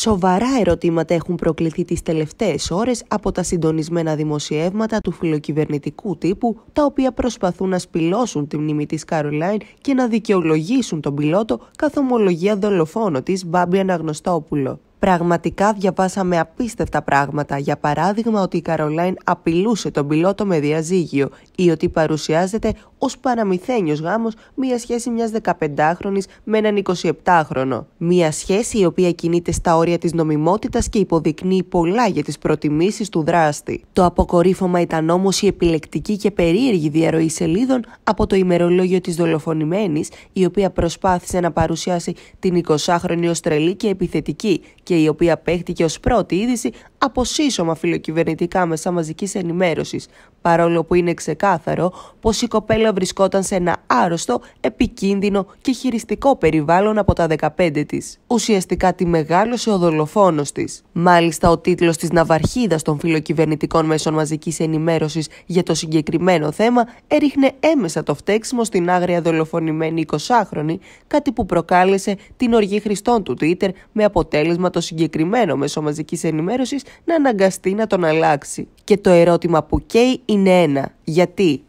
Σοβαρά ερωτήματα έχουν προκληθεί τις τελευταίες ώρες από τα συντονισμένα δημοσιεύματα του φιλοκυβερνητικού τύπου, τα οποία προσπαθούν να σπηλώσουν τη μνήμη της Καρολάιν και να δικαιολογήσουν τον πιλότο καθ' ομολογία δολοφόνο της Μπάμπη Αναγνωστόπουλο. Πραγματικά διαβάσαμε απίστευτα πράγματα. Για παράδειγμα, ότι η Καρολάιν απειλούσε τον πιλότο με διαζύγιο ή ότι παρουσιάζεται ως παραμυθένιος γάμος μία σχέση μιας 15χρονη με έναν 27χρονο. Μία σχέση η οποία κινείται στα όρια της νομιμότητας και υποδεικνύει πολλά για τις προτιμήσεις του δράστη. Το αποκορύφωμα ήταν όμως η επιλεκτική και περίεργη διαρροή σελίδων από το ημερολόγιο της δολοφονημένης, η οποία προσπάθησε να παρουσιάσει την 20χρονη ως τρελή και επιθετική και η οποία παίχτηκε ως πρώτη είδηση από σύσσωμα φιλοκυβερνητικά μέσα μαζικής ενημέρωσης, παρόλο που είναι ξεκάθαρο πως η κοπέλα βρισκόταν σε ένα άρρωστο, επικίνδυνο και χειριστικό περιβάλλον από τα 15 της. Ουσιαστικά τη μεγάλωσε ο δολοφόνος της. Μάλιστα ο τίτλος της ναυαρχίδας των φιλοκυβερνητικών μέσων μαζικής ενημέρωσης για το συγκεκριμένο θέμα έριχνε έμεσα το φταίξιμο στην άγρια δολοφονημένη 20χρονη, κάτι που προκάλεσε την οργή χρηστών του Twitter με αποτέλεσμα το συγκεκριμένο μέσο μαζικής ενημέρωσης να αναγκαστεί να τον αλλάξει. Και το ερώτημα που καίει είναι ένα. Γιατί